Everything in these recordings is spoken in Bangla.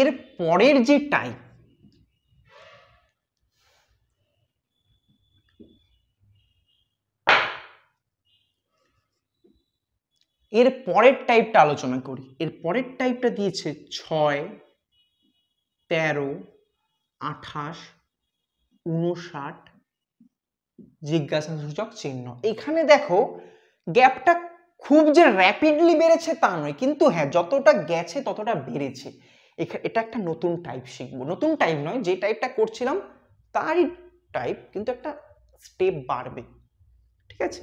এর পরের যে টাইপ এর পরের টাইপটা আলোচনা করি এর পরের টাইপটা দিয়েছে ছয় তেরো আঠাশ উনষাট জিজ্ঞাসাসূচক চিহ্ন এখানে দেখো গ্যাপটা খুব যে র্যাপিডলি বেড়েছে তা নয় কিন্তু হ্যাঁ যতটা গেছে ততটা বেড়েছে এটা একটা নতুন টাইপ শিখব নতুন টাইপ নয় যে টাইপটা করছিলাম তারই টাইপ কিন্তু একটা স্টেপ বাড়বে ঠিক আছে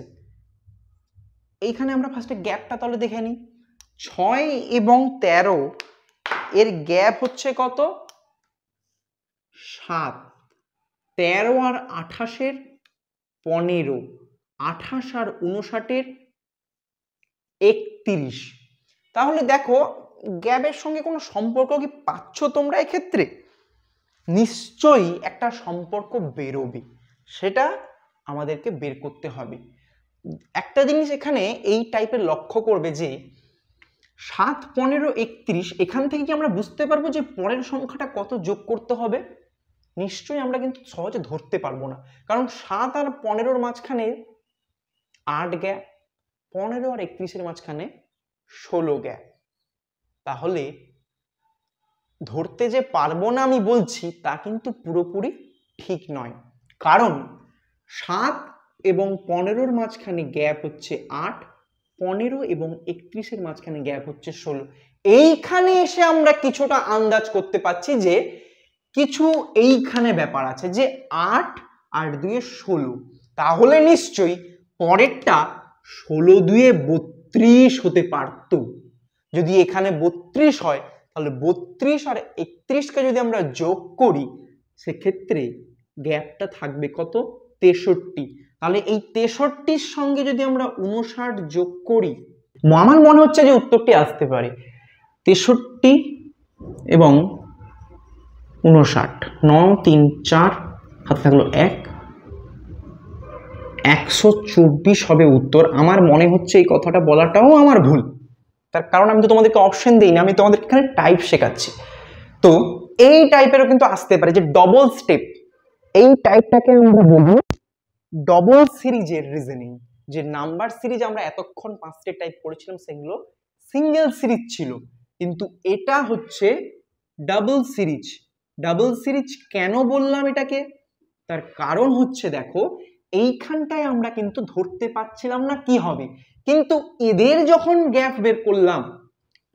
এইখানে আমরা ফার্স্টে গ্যাপটা তাহলে দেখে নিই ছয় এবং ১৩ এর গ্যাপ হচ্ছে কত সাত তেরো আর আঠাশের পনেরো আঠাশ আর উনষাটের একত্রিশ তাহলে দেখো গ্যাপের সঙ্গে কোনো সম্পর্ক কি পাচ্ছ তোমরা এক্ষেত্রে নিশ্চয়ই একটা সম্পর্ক বেরোবে সেটা আমাদেরকে বের করতে হবে একটা জিনিস এখানে এই টাইপের লক্ষ্য করবে যে সাত পনেরো একত্রিশ এখান থেকে কি আমরা বুঝতে পারবো যে পরের সংখ্যাটা কত যোগ করতে হবে নিশ্চয়ই আমরা কিন্তু সহজে ধরতে পারবো না কারণ সাত আর পনেরোর মাঝখানে আট গ্যাপ পনেরো আর একত্রিশের মাঝখানে ষোলো গ্যাপ তাহলে ধরতে যে পারবো না আমি বলছি তা কিন্তু পুরোপুরি ঠিক নয় কারণ সাত এবং পনেরোর মাঝখানে গ্যাপ হচ্ছে আট পনেরো এবং একত্রিশের মাঝখানে গ্যাপ হচ্ছে ষোলো এইখানে এসে আমরা কিছুটা আন্দাজ করতে পারছি যে কিছু এইখানে ব্যাপার আছে যে আট আর দুয়ে ষোলো তাহলে নিশ্চয়ই পরেরটা ষোলো দুয়ে বত্রিশ হতে পারতো যদি এখানে বত্রিশ হয় তাহলে বত্রিশ আর একত্রিশকে যদি আমরা যোগ করি সেক্ষেত্রে গ্যাপটা থাকবে কত তেষট্টি তাহলে এই তেষট্টির সঙ্গে যদি আমরা উনষাট যোগ করি আমার মনে হচ্ছে যে উত্তরটি আসতে পারে তেষট্টি এবং উনষাট ন তিন চার হাতে থাকলো এক একশো চব্বিশ হবে উত্তর আমার মনে হচ্ছে এই কথাটা বলাটাও আমার ভুল তার কারণ আমি তো তোমাদেরকে অপশন দিই না আমি তোমাদের এখানে টাইপ শেখাচ্ছি তো এই টাইপেরও কিন্তু আসতে পারে যে ডবল স্টেপ এই টাইপটাকে আমরা বলি ডবল সিরিজের রিজনিং যে নাম্বার সিরিজ আমরা এতক্ষণ পাঁচটে টাইপ করেছিলাম সেগুলো সিঙ্গেল সিরিজ ছিল কিন্তু এটা হচ্ছে ডাবল সিরিজ ডাবল সিরিজ কেন বললাম এটাকে তার কারণ হচ্ছে দেখো এইখানটায় আমরা কিন্তু ধরতে পারছিলাম না কি হবে কিন্তু এদের যখন গ্যাপ বের করলাম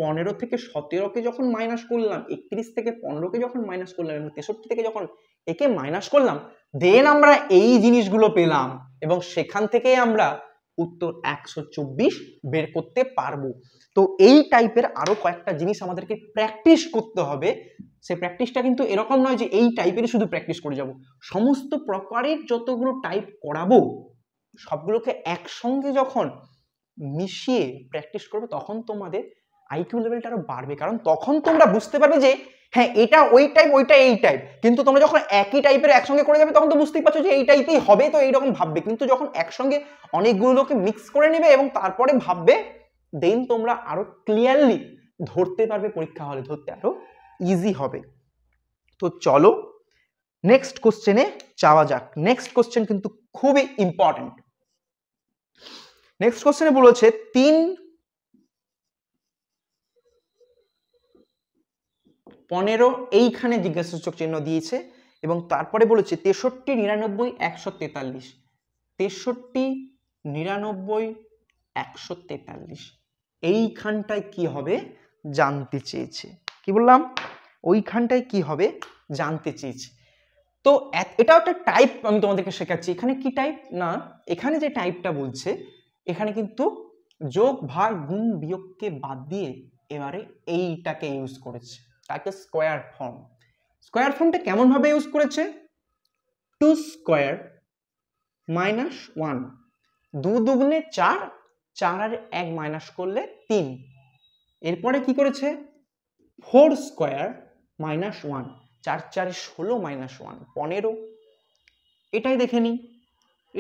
পনেরো থেকে সতেরোকে যখন মাইনাস করলাম একত্রিশ থেকে পনেরোকে যখন মাইনাস করলাম এবং তেষট্টি থেকে যখন একে মাইনাস করলাম দেন আমরা এই জিনিসগুলো পেলাম এবং সেখান থেকে আমরা উত্তর একশো চব্বিশ বের করতে পারবো তো এই টাইপের আরও কয়েকটা জিনিস আমাদেরকে প্র্যাকটিস করতে হবে সে প্র্যাকটিসটা কিন্তু এরকম নয় যে এই টাইপেরই শুধু প্র্যাকটিস করে যাব সমস্ত প্রকারের যতগুলো টাইপ করাবো সবগুলোকে একসঙ্গে যখন মিশিয়ে প্র্যাকটিস করবে তখন তোমাদের আইকিউ লেভেলটা আরও বাড়বে কারণ তখন তোমরা বুঝতে পারবে যে হ্যাঁ এটা ওই টাইপ ওইটা এই টাইপ কিন্তু তোমরা যখন একই টাইপের একসঙ্গে করে যাবে তখন তো বুঝতেই পারছো যে এই টাইপেই হবে তো এইরকম ভাববে কিন্তু যখন একসঙ্গে অনেকগুলোকে মিক্স করে নেবে এবং তারপরে ভাববে দেন তোমরা আরো ক্লিয়ারলি ধরতে পারবে পরীক্ষা হলে ধরতে আরো ইজি হবে তো চলো নেক্সট কোশ্চেনে চাওয়া যাক নেক্সট কোশ্চেন কিন্তু খুবই ইম্পর্টেন্ট নেক্সট কোশ্চেনে বলেছে তিন পনেরো এইখানে জিজ্ঞাসাসূচক চিহ্ন দিয়েছে এবং তারপরে বলেছে তেষট্টি নিরানব্বই একশো তেতাল্লিশ তেষট্টি নিরানব্বই একশো তেতাল্লিশ এইখানটায় কি হবে জানতে চেয়েছে কি বললাম ওইখানটায় কি হবে জানতে চেয়েছে তো এটাও একটা টাইপ আমি তোমাদেরকে শেখাচ্ছি এখানে কি টাইপ না এখানে যে টাইপটা বলছে এখানে কিন্তু যোগ ভাগ গুণ বিয়োগকে বাদ দিয়ে এবারে এইটাকে ইউজ করেছে তাকে স্কোয়ার ফর্ম স্কোয়ার ফর্মটা কেমনভাবে ইউজ করেছে টু স্কোয়ার মাইনাস ওয়ান দু দুগুণে চার চার আর এক মাইনাস করলে তিন এরপরে কি করেছে ফোর স্কোয়ার মাইনাস ওয়ান চার চার ষোলো মাইনাস ওয়ান পনেরো এটাই দেখে নিই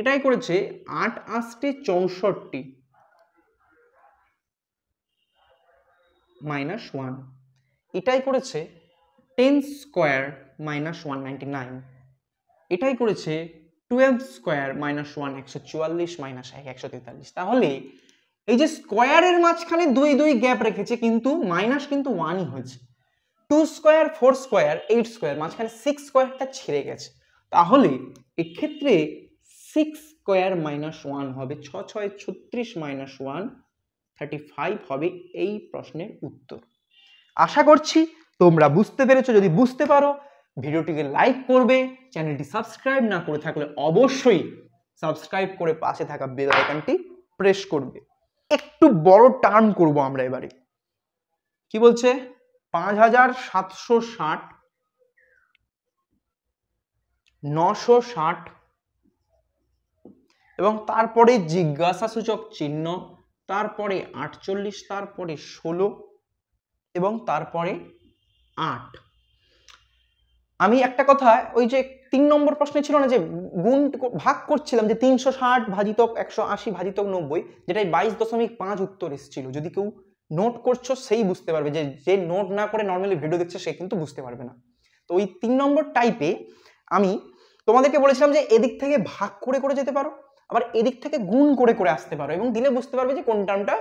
এটাই করেছে আট আষ্টে চৌষট্টি মাইনাস ওয়ান এটাই করেছে ten square minus one ninety nine এটাই করেছে টুয়েলভ স্কোয়ার মাইনাস ওয়ান একশো চুয়াল্লিশ মাইনাস এক একশো তেতাল্লিশ তাহলে এই যে স্কোয়ারের মাঝখানে দুই দুই গ্যাপ রেখেছে কিন্তু মাইনাস কিন্তু ওয়ানই হয়েছে two square four square eight square মাঝখানে সিক্স স্কোয়ারটা ছেড়ে গেছে তাহলে এক্ষেত্রে সিক্স স্কোয়ার মাইনাস ওয়ান হবে ছ ছয় ছত্রিশ মাইনাস ওয়ান থার্টি ফাইভ হবে এই প্রশ্নের উত্তর আশা করছি তোমরা বুঝতে পেরেছো যদি বুঝতে পারো ভিডিওটিকে লাইক করবে চ্যানেলটি সাবস্ক্রাইব না করে থাকলে অবশ্যই সাবস্ক্রাইব করে পাশে থাকা বেল আইকনটি প্রেস করবে একটু বড় টার্ম করব আমরা এবারে কি বলছে পাঁচ হাজার সাতশো ষাট নশো ষাট এবং তারপরে জিজ্ঞাসাসূচক চিহ্ন তারপরে আটচল্লিশ তারপরে ষোলো এবং তারপরে আট আমি একটা কথা ওই যে তিন নম্বর প্রশ্নে ছিল না যে গুণ ভাগ করছিলাম যে তিনশো ষাট ভাজিতক একশো আশি ভাজিতক নব্বই যেটাই বাইশ দশমিক পাঁচ উত্তর এসেছিল যদি কেউ নোট করছো সেই বুঝতে পারবে যে যে নোট না করে নর্মালি ভিডিও দেখছে সে কিন্তু বুঝতে পারবে না তো ওই তিন নম্বর টাইপে আমি তোমাদেরকে বলেছিলাম যে এদিক থেকে ভাগ করে করে যেতে পারো আবার এদিক থেকে গুণ করে করে আসতে পারো এবং দিলে বুঝতে পারবে যে কোন টার্মটা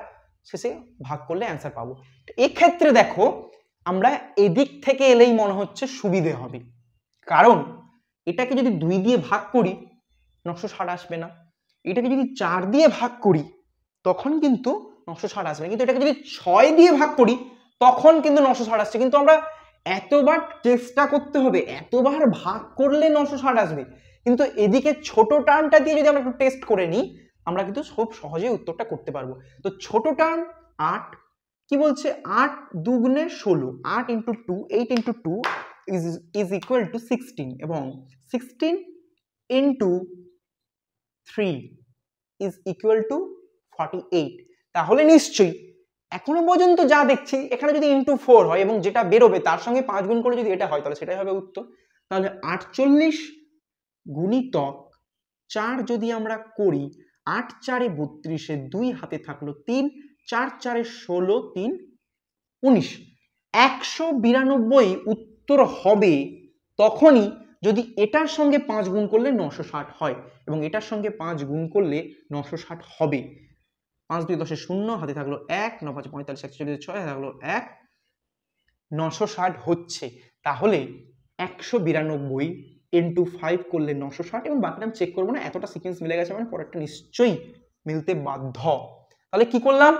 শেষে ভাগ করলে অ্যান্সার পাবো এক্ষেত্রে দেখো আমরা এদিক থেকে এলেই মনে হচ্ছে সুবিধে হবে কারণ এটাকে যদি দুই দিয়ে ভাগ করি নশো ষাট আসবে না এটাকে যদি চার দিয়ে ভাগ করি তখন কিন্তু নশো ষাট আসবে না কিন্তু এটাকে যদি ছয় দিয়ে ভাগ করি তখন কিন্তু নশো ষাট আসছে কিন্তু আমরা এতবার চেষ্টা করতে হবে এতবার ভাগ করলে নশো ষাট আসবে কিন্তু এদিকে ছোট টানটা দিয়ে যদি আমরা একটু টেস্ট করে নিই আমরা কিন্তু খুব সহজেই উত্তরটা করতে পারবো তো ছোট টার্ম আট কি বলছে আট দুগুণে ষোলো আট into two eight into two is is equal to sixteen এবং sixteen into three is equal to forty eight তাহলে নিশ্চয়ই এখনো পর্যন্ত যা দেখছি এখানে যদি ইন্টু ফোর হয় এবং যেটা বেরোবে তার সঙ্গে পাঁচ গুণ করে যদি এটা হয় তাহলে সেটাই হবে উত্তর তাহলে আটচল্লিশ গুণিতক চার যদি আমরা করি আট চারে বত্রিশে দুই হাতে থাকলো তিন চার চারে ষোলো তিন উনিশ একশো বিরানব্বই উত্তর হবে তখনই যদি এটার সঙ্গে পাঁচ গুণ করলে নশো ষাট হয় এবং এটার সঙ্গে পাঁচ গুণ করলে নশো ষাট হবে পাঁচ দুই দশে শূন্য হাতে থাকলো এক ন পাঁচ পঁয়তাল্লিশ একশো চল্লিশ ছয় হাতে থাকলো এক নশো ষাট হচ্ছে তাহলে একশো বিরানব্বই টু ফাইভ করলে নশো ষাট এবং বাকিটা আমি চেক করবো না এতটা সিকোয়েন্স মিলে গেছে মানে পরেরটা নিশ্চয়ই মিলতে বাধ্য তাহলে কি করলাম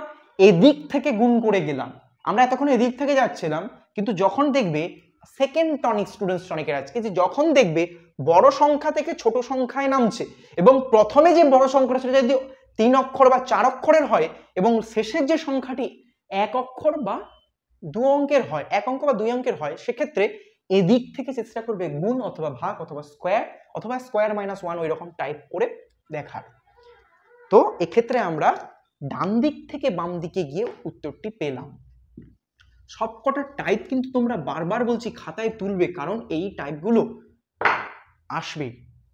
এদিক থেকে গুণ করে গেলাম আমরা এতক্ষণ এদিক থেকে যাচ্ছিলাম কিন্তু যখন দেখবে সেকেন্ড টনিক স্টুডেন্টস টনিকের আজকে যে যখন দেখবে বড় সংখ্যা থেকে ছোট সংখ্যায় নামছে এবং প্রথমে যে বড় সংখ্যা সেটা যদি তিন অক্ষর বা চার অক্ষরের হয় এবং শেষের যে সংখ্যাটি এক অক্ষর বা দু অঙ্কের হয় এক অঙ্ক বা দুই অঙ্কের হয় সেক্ষেত্রে এদিক থেকে চেষ্টা করবে গুণ অথবা ভাগ অথবা স্কোয়ার অথবা স্কোয়ার মাইনাস ওয়ান ওই রকম টাইপ করে দেখার তো এক্ষেত্রে আমরা ডান দিক থেকে বাম দিকে গিয়ে উত্তরটি পেলাম সবকটা টাইপ কিন্তু তোমরা বারবার বলছি খাতায় তুলবে কারণ এই টাইপগুলো আসবে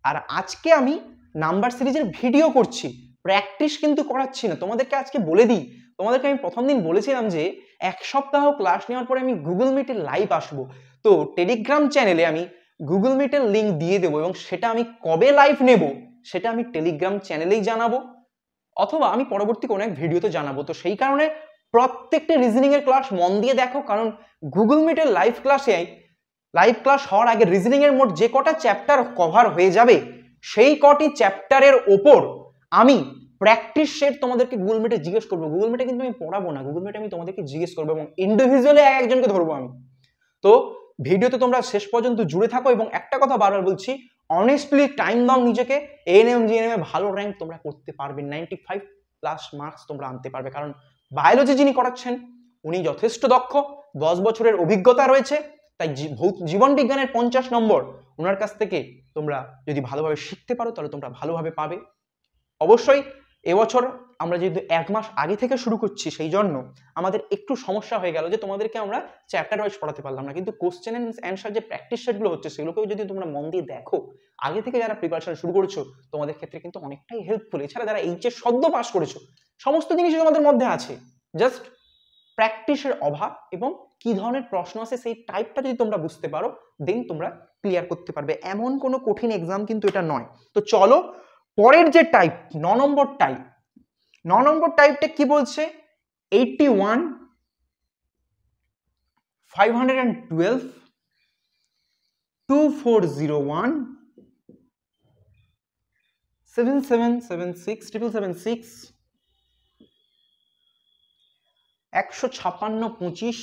আর আজকে আমি নাম্বার সিরিজের ভিডিও করছি প্র্যাকটিস কিন্তু করাচ্ছি না তোমাদেরকে আজকে বলে দিই তোমাদেরকে আমি প্রথম দিন বলেছিলাম যে এক সপ্তাহ ক্লাস নেওয়ার পরে আমি গুগল মিটে লাইভ আসবো তো টেলিগ্রাম চ্যানেলে আমি গুগল মিটের লিঙ্ক দিয়ে দেবো এবং সেটা আমি কবে লাইভ নেব সেটা আমি টেলিগ্রাম চ্যানেলেই জানাবো অথবা আমি পরবর্তী কোনো এক ভিডিওতে জানাবো তো সেই কারণে প্রত্যেকটা রিজনিংয়ের ক্লাস মন দিয়ে দেখো কারণ গুগল মিটের লাইভ ক্লাসে লাইভ ক্লাস হওয়ার আগে রিজনিংয়ের মোট যে কটা চ্যাপ্টার কভার হয়ে যাবে সেই কটি চ্যাপ্টারের ওপর আমি প্র্যাকটিস সেট তোমাদেরকে গুগল মিটে জিজ্ঞেস করবো গুগল মিটে কিন্তু আমি পড়াবো না গুগল মিটে আমি তোমাদেরকে জিজ্ঞেস করবো এবং ইন্ডিভিজুয়ালি একজনকে ধরবো আমি তো ভিডিওতে তোমরা শেষ পর্যন্ত জুড়ে থাকো এবং একটা কথা বারবার বলছি অনেস্টলি টাইম দাও নিজেকে এএনএম জিএনএম এ ভালো র্যাঙ্ক তোমরা করতে পারবে নাইনটি ফাইভ প্লাস মার্কস তোমরা আনতে পারবে কারণ বায়োলজি যিনি করাচ্ছেন উনি যথেষ্ট দক্ষ দশ বছরের অভিজ্ঞতা রয়েছে তাই জীবন বিজ্ঞানের পঞ্চাশ নম্বর ওনার কাছ থেকে তোমরা যদি ভালোভাবে শিখতে পারো তাহলে তোমরা ভালোভাবে পাবে অবশ্যই এবছর আমরা যেহেতু এক মাস আগে থেকে শুরু করছি সেই জন্য আমাদের একটু সমস্যা হয়ে গেল যে তোমাদেরকে আমরা চ্যাপ্টার ওয়াইজ পড়াতে পারলাম না কিন্তু কোশ্চেন অ্যান্ড অ্যান্সার যে প্র্যাকটিস সেটগুলো হচ্ছে সেগুলোকেও যদি তোমরা মন দিয়ে দেখো আগে থেকে যারা প্রিপারেশন শুরু করেছো তোমাদের ক্ষেত্রে কিন্তু অনেকটাই হেল্পফুল এছাড়া যারা এইচএস সদ্য পাস করেছো সমস্ত জিনিসই তোমাদের মধ্যে আছে জাস্ট প্র্যাকটিসের অভাব এবং কি ধরনের প্রশ্ন আছে সেই টাইপটা যদি তোমরা বুঝতে পারো দেন তোমরা ক্লিয়ার করতে পারবে এমন কোনো কঠিন এক্সাম কিন্তু এটা নয় তো চলো পরের যে টাইপ ন নম্বর টাইপ ন নম্বর টাইপটা কি বলছে eighty one five hundred and twelve two four zero one seven seven seven six triple seven six একশো ছাপান্ন পঁচিশ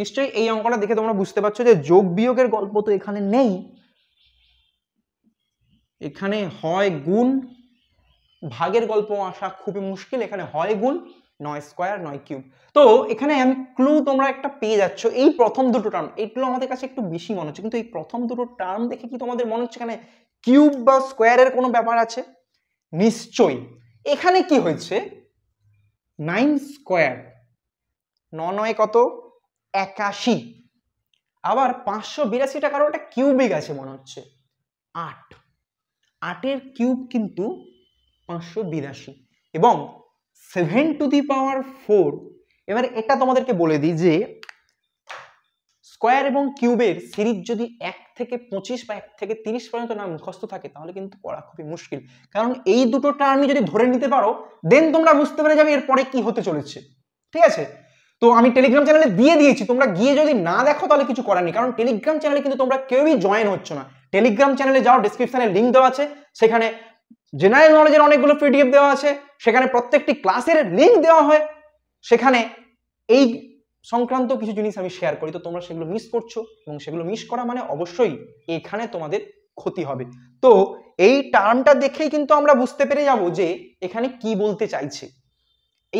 নিশ্চয়ই এই অঙ্কটা দেখে তোমরা বুঝতে পারছো যে যোগ বিয়োগের গল্প তো এখানে নেই এখানে হয় গুণ ভাগের গল্প আসা খুবই মুশকিল এখানে হয় গুণ নয় স্কোয়ার নয় কিউব তো এখানে আমি ক্লু তোমরা একটা পেয়ে যাচ্ছ এই প্রথম দুটো টার্ম এইগুলো আমাদের কাছে একটু বেশি মনে হচ্ছে কিন্তু এই প্রথম দুটো টার্ম দেখে কি তোমাদের মনে হচ্ছে এখানে কিউব বা স্কোয়ারের কোনো ব্যাপার আছে নিশ্চয়ই এখানে কি হয়েছে নাইন স্কোয়ার ন নয় কত একাশি আবার পাঁচশো বিরাশি টাকারও একটা কিউবিক আছে মনে হচ্ছে আট আটের কিউব কিন্তু পাঁচশো বিরাশি এবং seven to the power four এবার এটা তোমাদেরকে বলে দিই যে স্কোয়ার এবং কিউবের সিরিজ যদি এক থেকে পঁচিশ বা এক থেকে তিরিশ পর্যন্ত না মুখস্থ থাকে তাহলে কিন্তু পড়া খুবই মুশকিল কারণ এই দুটো টার্মই যদি ধরে নিতে পারো দেন তোমরা বুঝতে পেরে যাবে এরপরে কি হতে চলেছে ঠিক আছে তো আমি টেলিগ্রাম চ্যানেলে দিয়ে দিয়েছি তোমরা গিয়ে যদি না দেখো তাহলে কিছু করার নেই কারণ টেলিগ্রাম চ্যানেলে কিন্তু তোমরা কেউই জয়েন হচ্ছে না টেলিগ্রাম চ্যানেলে যাও ডিসক্রিপশানে লিঙ্ক দেওয়া আছে সেখানে জেনারেল নলেজের অনেকগুলো পিডিএফ দেওয়া আছে সেখানে প্রত্যেকটি ক্লাসের লিঙ্ক দেওয়া হয় সেখানে এই সংক্রান্ত কিছু জিনিস আমি শেয়ার করি তো তোমরা সেগুলো মিস করছো এবং সেগুলো মিস করা মানে অবশ্যই এখানে তোমাদের ক্ষতি হবে তো এই টার্মটা দেখেই কিন্তু আমরা বুঝতে পেরে যাব যে এখানে কি বলতে চাইছে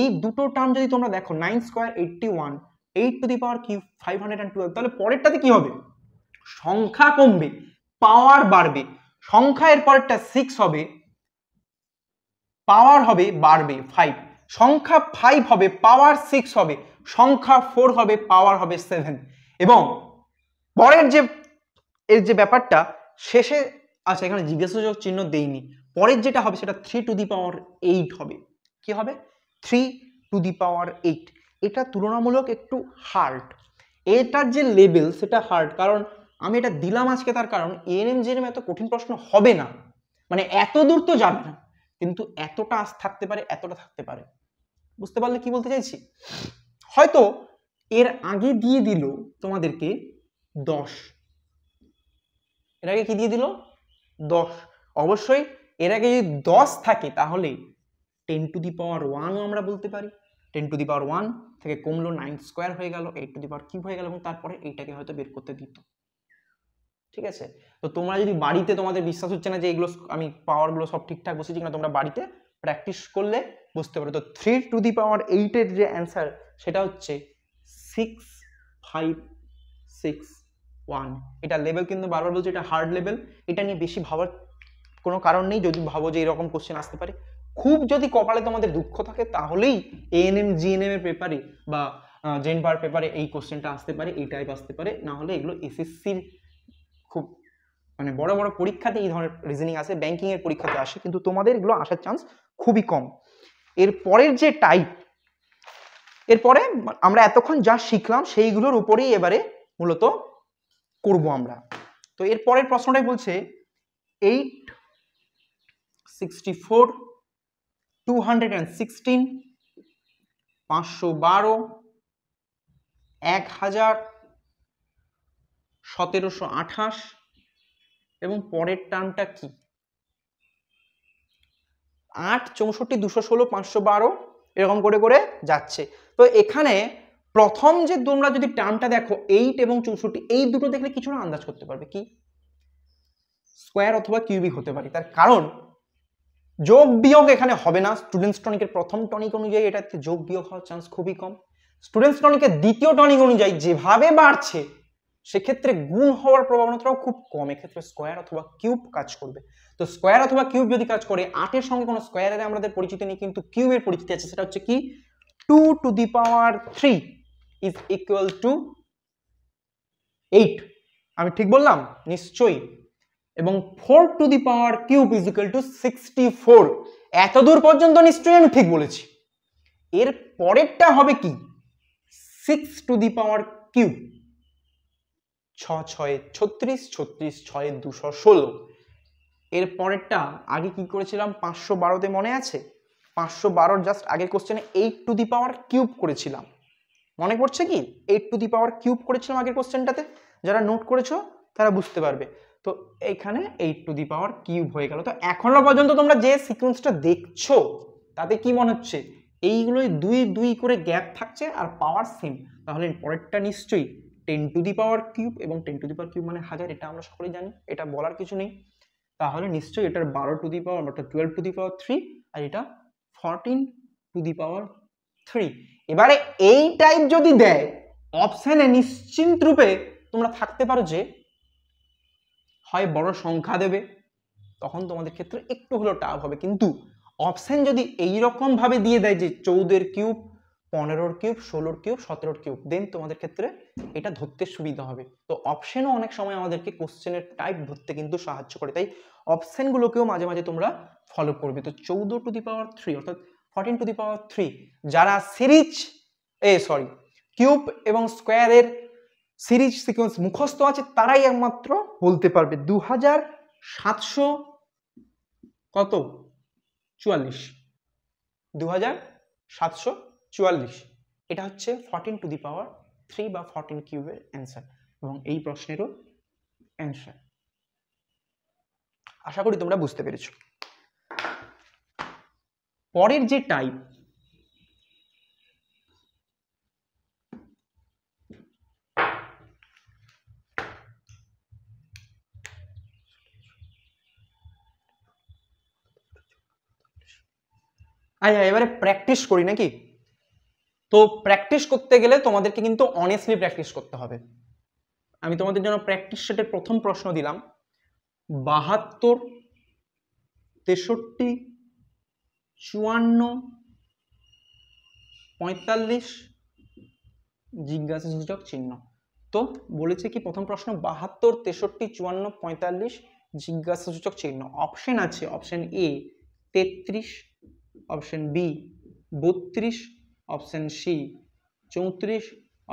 এই দুটো টার্ম যদি তোমরা দেখো nine square eighty one eight to the power cube five hundred and twelve তাহলে পরেরটাতে কি হবে সংখ্যা কমবে পাওয়ার বাড়বে সংখ্যা এর পরেরটা সিক্স হবে পাওয়ার হবে বাড়বে ফাইভ সংখ্যা ফাইভ হবে পাওয়ার সিক্স হবে সংখ্যা ফোর হবে পাওয়ার হবে সেভেন এবং পরের যে এর যে ব্যাপারটা শেষে আচ্ছা এখানে জিজ্ঞাসাযোগ চিহ্ন দেইনি পরের যেটা হবে সেটা three to the power eight হবে কি হবে three to the power eight এটা তুলনামূলক একটু হার্ড এটার যে লেভেল সেটা হার্ড কারণ আমি এটা দিলাম আজকে তার কারণ এএনএম জিএনএম এত কঠিন প্রশ্ন হবে না মানে এত দূর তো যাবে না কিন্তু এতটা আশ থাকতে পারে এতটা থাকতে পারে বুঝতে পারলে কি বলতে চাইছি হয়তো এর আগে দিয়ে দিল তোমাদেরকে দশ এর আগে কি দিয়ে দিল দশ অবশ্যই এর আগে যদি দশ থাকে তাহলে টেন টু দি পাওয়ার ওয়ানও আমরা বলতে পারি ten to the power one থেকে কমলো নাইন স্কোয়ার হয়ে গেল eight to the power cube হয়ে গেল এবং তারপরে এইটাকে হয়তো বের করতে দিত ঠিক আছে তো তোমরা যদি বাড়িতে তোমাদের বিশ্বাস হচ্ছে না যে এগুলো আমি পাওয়ারগুলো সব ঠিকঠাক বসেছি কিনা তোমরা বাড়িতে প্র্যাকটিস করলে বুঝতে পারো তো থ্রি টু দি পাওয়ার এইটের যে অ্যান্সার সেটা হচ্ছে সিক্স ফাইভ সিক্স ওয়ান এটা লেভেল কিন্তু বারবার বলছি এটা হার্ড লেভেল এটা নিয়ে বেশি ভাবার কোনো কারণ নেই যদি ভাবো যে এরকম কোশ্চেন আসতে পারে খুব যদি কপালে তোমাদের দুঃখ থাকে তাহলেই এএনএম জিএনএম এর পেপারে বা জেনবার পেপারে এই কোশ্চেনটা আসতে পারে এই টাইপ আসতে পারে না হলে এগুলো এসএসসির মানে বড় বড় পরীক্ষাতে এই ধরনের রিজনিং আসে ব্যাঙ্কিংয়ের পরীক্ষাতে আসে কিন্তু তোমাদের এগুলো আসার চান্স খুবই কম এর পরের যে টাইপ এরপরে আমরা এতক্ষণ যা শিখলাম সেইগুলোর উপরেই এবারে মূলত করব আমরা তো এর পরের প্রশ্নটাই বলছে eight sixty four two hundred and sixteen পাঁচশো বারো এক হাজার সতেরোশো আঠাশ এবং পরের টার্মটা কি আট চৌষট্টি দুশো ষোলো পাঁচশো বারো এরকম করে করে যাচ্ছে তো এখানে প্রথম যে তোমরা যদি টার্মটা দেখো এইট এবং চৌষট্টি এই দুটো দেখলে কিছুটা আন্দাজ করতে পারবে কি স্কোয়ার অথবা কিউবিক হতে পারে তার কারণ যোগ বিয়োগ এখানে হবে না স্টুডেন্টস টনিকের প্রথম টনিক অনুযায়ী এটাতে যোগ বিয়োগ হওয়ার চান্স খুবই কম স্টুডেন্টস টনিকের দ্বিতীয় টনিক অনুযায়ী যেভাবে বাড়ছে সেক্ষেত্রে গুণ হওয়ার প্রবণতাটাও খুব কম এক্ষেত্রে স্কোয়ার অথবা কিউব কাজ করবে তো স্কোয়ার অথবা কিউব যদি কাজ করে আটের সঙ্গে কোনো স্কোয়ারের আমাদের পরিচিতি নেই কিন্তু কিউবের পরিচিতি আছে সেটা হচ্ছে কি two to the power three is equal to eight আমি ঠিক বললাম নিশ্চয়ই এবং four to the power cube is equal to sixty four এত দূর পর্যন্ত নিশ্চয়ই আমি ঠিক বলেছি এর পরেরটা হবে কি six to the power cube ছ ছয় ছত্রিশ ছত্রিশ ছয় দুশো ষোলো এর পরেরটা আগে কি করেছিলাম পাঁচশো বারোতে মনে আছে পাঁচশো বারোর জাস্ট আগের কোশ্চেনে eight to the power cube করেছিলাম মনে পড়ছে কি eight to the power cube করেছিলাম আগের কোশ্চেনটাতে যারা নোট করেছো তারা বুঝতে পারবে তো এখানে eight to the power cube হয়ে গেল তো এখনও পর্যন্ত তোমরা যে সিকোয়েন্সটা দেখছো তাতে কি মনে হচ্ছে এইগুলোই দুই দুই করে গ্যাপ থাকছে আর পাওয়ার সেম তাহলে পরেরটা নিশ্চয়ই ten to the power cube এবং ten to the power cube মানে হাজার এটা আমরা সকলেই জানি এটা বলার কিছু নেই তাহলে নিশ্চয়ই এটার বারো টু দি পাওয়ার অর্থাৎ twelve to the power three আর এটা fourteen to the power three এবারে এই টাইপ যদি দেয় অপশানে নিশ্চিন্ত রূপে তোমরা থাকতে পারো যে হয় বড় সংখ্যা দেবে তখন তোমাদের ক্ষেত্রে একটু হলেও টাফ হবে কিন্তু অপশান যদি এই রকমভাবে দিয়ে দেয় যে চৌদের কিউব পনেরোর কিউব ষোলোর কিউব সতেরোর কিউব দেন তোমাদের ক্ষেত্রে এটা ধরতে সুবিধা হবে তো অপশানও অনেক সময় আমাদেরকে কোশ্চেনের টাইপ ধরতে কিন্তু সাহায্য করে তাই অপশানগুলোকেও মাঝে মাঝে তোমরা ফলো করবে তো চৌদ্দ টু দি পাওয়ার থ্রি অর্থাৎ fourteen to the power three যারা সিরিজ এ সরি কিউব এবং স্কোয়ারের সিরিজ সিকোয়েন্স মুখস্থ আছে তারাই একমাত্র বলতে পারবে দু হাজার সাতশো কত চুয়াল্লিশ দু হাজার সাতশো চুয়াল্লিশ এটা হচ্ছে fourteen to the power three বা ফর্টিন কিউবের অ্যান্সার এবং এই প্রশ্নেরও অ্যান্সার আশা করি তোমরা বুঝতে পেরেছ পরের যে টাইপ আচ্ছা এবারে প্র্যাকটিস করি নাকি তো প্র্যাকটিস করতে গেলে তোমাদেরকে কিন্তু অনেস্টলি প্র্যাকটিস করতে হবে আমি তোমাদের জন্য প্র্যাকটিস সেটের প্রথম প্রশ্ন দিলাম বাহাত্তর তেষট্টি চুয়ান্ন পঁয়তাল্লিশ জিজ্ঞাসা সূচক চিহ্ন তো বলেছে কি প্রথম প্রশ্ন বাহাত্তর তেষট্টি চুয়ান্ন পঁয়তাল্লিশ জিজ্ঞাসা সূচক চিহ্ন অপশন আছে অপশন এ তেত্রিশ অপশন বি বত্রিশ অপশান সি চৌত্রিশ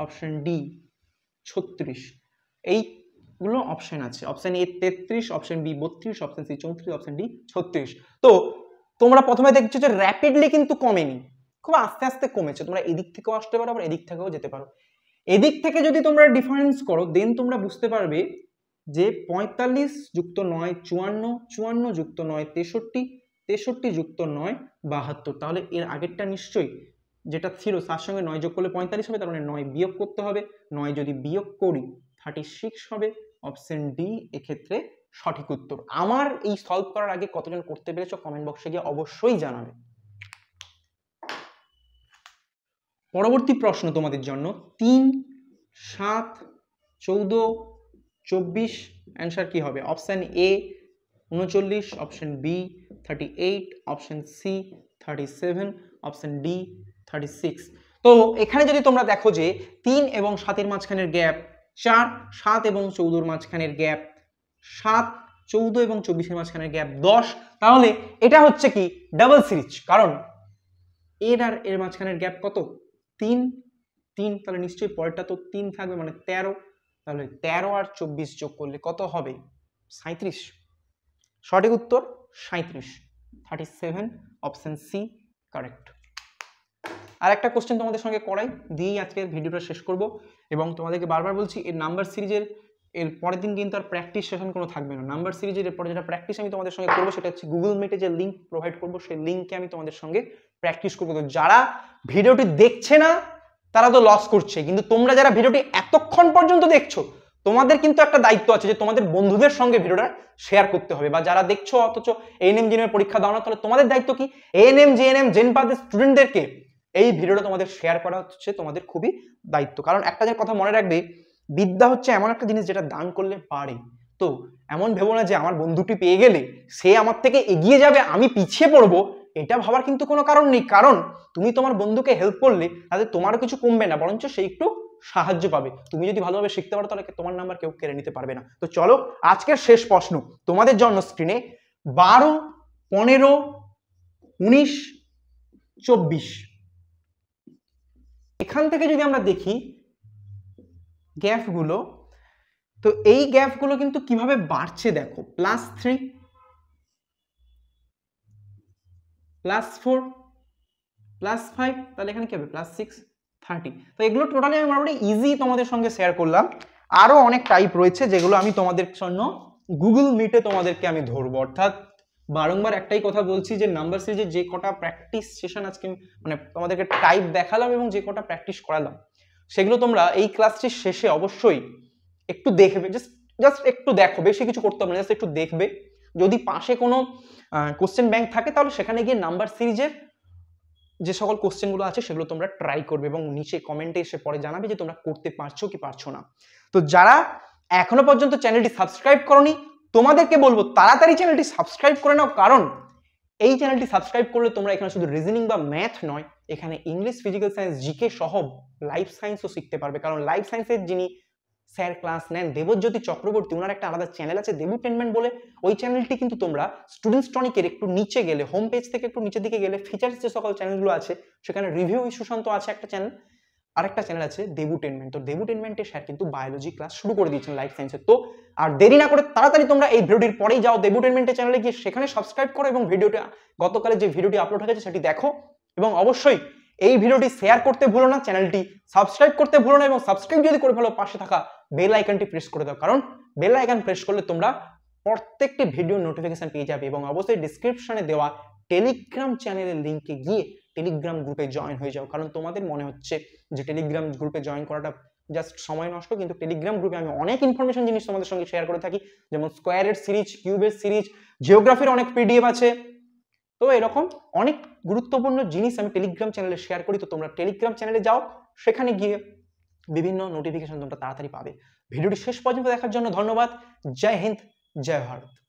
অপশান ডি ছত্রিশ এইগুলো অপশান আছে অপশান এ তেত্রিশ অপশান বি বত্রিশ অপশান সি চৌত্রিশ অপশান ডি ছত্রিশ তো তোমরা প্রথমে দেখছো যে র্যাপিডলি কিন্তু কমেনি খুব আস্তে আস্তে কমেছে তোমরা এদিক থেকেও আসতে পারো আবার এদিক থেকেও যেতে পারো এদিক থেকে যদি তোমরা ডিফারেন্স করো দেন তোমরা বুঝতে পারবে যে পঁয়তাল্লিশ যুক্ত নয় চুয়ান্ন চুয়ান্ন যুক্ত নয় তেষট্টি তেষট্টি যুক্ত নয় বাহাত্তর তাহলে এর আগেরটা নিশ্চয়ই যেটা ছিল তার সঙ্গে নয় যোগ করলে পঁয়তাল্লিশ হবে তার মানে নয় বিয়োগ করতে হবে নয় যদি বিয়োগ করি থার্টি সিক্স হবে অপশন ডি এক্ষেত্রে সঠিক উত্তর আমার এই সলভ করার আগে কতজন করতে পেরেছ কমেন্ট বক্সে গিয়ে অবশ্যই জানাবে পরবর্তী প্রশ্ন তোমাদের জন্য তিন সাত চৌদ চব্বিশ অ্যান্সার কি হবে অপশান এ উনচল্লিশ option B thirty eight option C thirty seven option D thirty six তো এখানে যদি তোমরা দেখো যে তিন এবং সাতের মাঝখানের গ্যাপ চার সাত এবং চৌদোর মাঝখানের গ্যাপ সাত চৌদ্দ এবং চব্বিশের মাঝখানের গ্যাপ দশ তাহলে এটা হচ্ছে কি ডাবল সিরিজ কারণ এর আর এর মাঝখানের গ্যাপ কত তিন তিন তাহলে নিশ্চয়ই পরেরটা তো তিন থাকবে মানে তেরো তাহলে তেরো আর চব্বিশ যোগ করলে কত হবে সাঁত্রিশ সঠিক উত্তর সাঁত্রিশ thirty seven option C correct আর একটা কোশ্চেন তোমাদের সঙ্গে করাই দিয়েই আজকের ভিডিওটা শেষ করব এবং তোমাদেরকে বারবার বলছি এর নাম্বার সিরিজের এর পরের দিন কিন্তু আর প্র্যাকটিস সেশন কোনো থাকবে না নাম্বার সিরিজের এরপরে যেটা প্র্যাকটিস আমি তোমাদের সঙ্গে করবো সেটা হচ্ছে গুগল মিটে যে লিঙ্ক প্রোভাইড করবো সেই লিঙ্ককে আমি তোমাদের সঙ্গে প্র্যাকটিস করবো তো যারা ভিডিওটি দেখছে না তারা তো লস করছে কিন্তু তোমরা যারা ভিডিওটি এতক্ষণ পর্যন্ত দেখছো তোমাদের কিন্তু একটা দায়িত্ব আছে যে তোমাদের বন্ধুদের সঙ্গে ভিডিওটা শেয়ার করতে হবে বা যারা দেখছো অথচ e এএনএম জিএনএম পরীক্ষা দাও না তাহলে তোমাদের দায়িত্ব কি এএনএম জিএনএম জেনপাদের স্টুডেন্টদেরকে এই ভিডিওটা তোমাদের শেয়ার করা হচ্ছে তোমাদের খুবই দায়িত্ব কারণ একটা যে কথা মনে রাখবে বিদ্যা হচ্ছে এমন একটা জিনিস যেটা দান করলে পারে তো এমন ভেবো না যে আমার বন্ধুটি পেয়ে গেলে সে আমার থেকে এগিয়ে যাবে আমি পিছিয়ে পড়বো এটা ভাবার কিন্তু কোনো কারণ নেই কারণ তুমি তোমার বন্ধুকে হেল্প করলে তাতে তোমারও কিছু কমবে না বরঞ্চ সে একটু সাহায্য পাবে তুমি যদি ভালোভাবে শিখতে পারো তাহলে তোমার নাম্বার কেউ কেড়ে নিতে পারবে না তো চলো আজকের শেষ প্রশ্ন তোমাদের জন্য স্ক্রিনে বারো পনেরো উনিশ চব্বিশ এখান থেকে যদি আমরা দেখি গ্যাপগুলো তো এই গ্যাপগুলো কিন্তু কিভাবে বাড়ছে দেখো plus three plus four plus five তাহলে এখানে কি হবে প্লাস সিক্স থার্টি তো এগুলো টোটালি আমি মোটামুটি ইজি তোমাদের সঙ্গে শেয়ার করলাম আরও অনেক টাইপ রয়েছে যেগুলো আমি তোমাদের জন্য গুগল মিটে তোমাদেরকে আমি ধরবো অর্থাৎ বারংবার একটাই কথা বলছি যে নাম্বার সিরিজে যে কটা প্র্যাকটিস সেশন আজকে মানে তোমাদেরকে টাইপ দেখালাম এবং যে কটা প্র্যাকটিস করালাম সেগুলো তোমরা এই ক্লাসটির শেষে অবশ্যই একটু দেখবে জাস্ট জাস্ট একটু দেখো বেশি কিছু করতে হবে না জাস্ট একটু দেখবে যদি পাশে কোনো কোশ্চেন ব্যাংক থাকে তাহলে সেখানে গিয়ে নাম্বার সিরিজের যে সকল কোশ্চেনগুলো আছে সেগুলো তোমরা ট্রাই করবে এবং নিচে কমেন্টে এসে পরে জানাবে যে তোমরা করতে পারছো কি পারছো না তো যারা এখনো পর্যন্ত চ্যানেলটি সাবস্ক্রাইব করনি তোমাদেরকে বলবো তাড়াতাড়ি চ্যানেলটি সাবস্ক্রাইব করে নাও কারণ এই চ্যানেলটি সাবস্ক্রাইব করলে তোমরা এখানে শুধু রিজনিং বা ম্যাথ নয় এখানে ইংলিশ ফিজিক্যাল সায়েন্স জিকে সহ লাইফ সায়েন্সও শিখতে পারবে কারণ লাইফ সায়েন্সের যিনি স্যার ক্লাস নেন দেবজ্যোতি চক্রবর্তী ওনার একটা আলাদা চ্যানেল আছে টেনমেন্ট বলে ওই চ্যানেলটি কিন্তু তোমরা স্টুডেন্টস টনিকের একটু নিচে গেলে হোম পেজ থেকে একটু নিচের দিকে গেলে ফিচার্স যে সকল চ্যানেলগুলো আছে সেখানে রিভিউ সুশান্ত আছে একটা চ্যানেল আরেকটা চ্যানেল আছে দেবুটেনমেন্ট তো দেবুটেনমেন্টে স্যার কিন্তু বায়োলজি ক্লাস শুরু করে দিয়েছেন লাইফ সায়েন্সের তো আর দেরি না করে তাড়াতাড়ি তোমরা এই ভিডিওটির পরেই যাও দেবুটেনমেন্টের চ্যানেলে গিয়ে সেখানে সাবস্ক্রাইব করো এবং ভিডিওটা গতকালে যে ভিডিওটি আপলোড হয়েছে সেটি দেখো এবং অবশ্যই এই ভিডিওটি শেয়ার করতে ভুলো না চ্যানেলটি সাবস্ক্রাইব করতে ভুলো না এবং সাবস্ক্রাইব যদি করে ফেলো পাশে থাকা বেল আইকনটি প্রেস করে দাও কারণ বেল আইকন প্রেস করলে তোমরা প্রত্যেকটি ভিডিও নোটিফিকেশন পেয়ে যাবে এবং অবশ্যই ডিসক্রিপশনে দেওয়া টেলিগ্রাম চ্যানেলের লিঙ্কে গিয়ে টেলিগ্রাম গ্রুপে জয়েন হয়ে যাও কারণ তোমাদের মনে হচ্ছে যে টেলিগ্রাম গ্রুপে জয়েন করাটা জাস্ট সময় নষ্ট কিন্তু টেলিগ্রাম গ্রুপে আমি অনেক ইনফরমেশন জিনিস তোমাদের সঙ্গে শেয়ার করে থাকি যেমন স্কোয়ারের সিরিজ কিউবের সিরিজ জিওগ্রাফির অনেক পিডিএফ আছে তো এরকম অনেক গুরুত্বপূর্ণ জিনিস আমি টেলিগ্রাম চ্যানেলে শেয়ার করি তো তোমরা টেলিগ্রাম চ্যানেলে যাও সেখানে গিয়ে বিভিন্ন নোটিফিকেশন তোমরা তাড়াতাড়ি পাবে ভিডিওটি শেষ পর্যন্ত দেখার জন্য ধন্যবাদ জয় হিন্দ জয় ভারত